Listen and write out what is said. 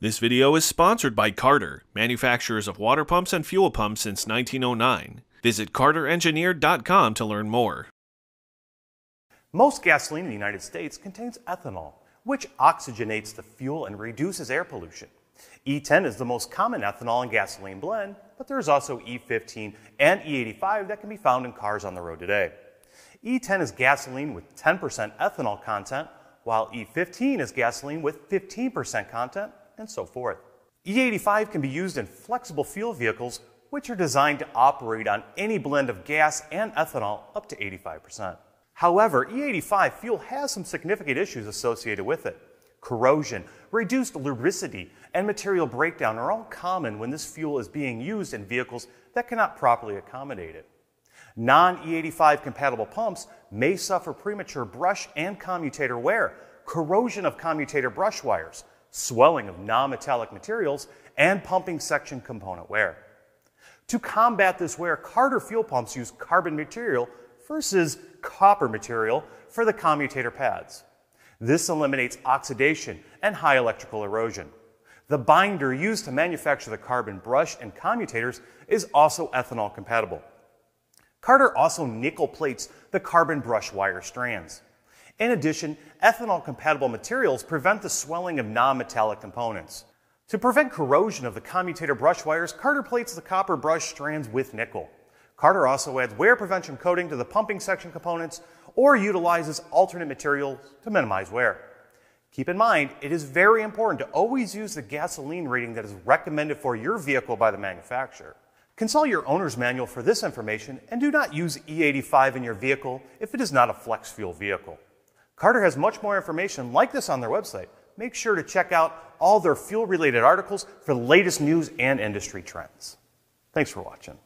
This video is sponsored by Carter, manufacturers of water pumps and fuel pumps since 1909. Visit CarterEngineered.com to learn more. Most gasoline in the United States contains ethanol, which oxygenates the fuel and reduces air pollution. E10 is the most common ethanol and gasoline blend, but there is also E15 and E85 that can be found in cars on the road today. E10 is gasoline with 10% ethanol content, while E15 is gasoline with 15% content, and so forth. E85 can be used in flexible fuel vehicles, which are designed to operate on any blend of gas and ethanol up to 85%. However, E85 fuel has some significant issues associated with it. Corrosion, reduced lubricity, and material breakdown are all common when this fuel is being used in vehicles that cannot properly accommodate it. Non E85 compatible pumps may suffer premature brush and commutator wear, corrosion of commutator brush wires, swelling of non-metallic materials, and pumping section component wear. To combat this wear, Carter fuel pumps use carbon material versus copper material for the commutator pads. This eliminates oxidation and high electrical erosion. The binder used to manufacture the carbon brush and commutators is also ethanol compatible. Carter also nickel plates the carbon brush wire strands. In addition, ethanol compatible materials prevent the swelling of non-metallic components. To prevent corrosion of the commutator brush wires, Carter plates the copper brush strands with nickel. Carter also adds wear prevention coating to the pumping section components or utilizes alternate materials to minimize wear. Keep in mind, it is very important to always use the gasoline rating that is recommended for your vehicle by the manufacturer. Consult your owner's manual for this information and do not use E85 in your vehicle if it is not a flex fuel vehicle. Carter has much more information like this on their website. Make sure to check out all their fuel related articles for the latest news and industry trends. Thanks for watching.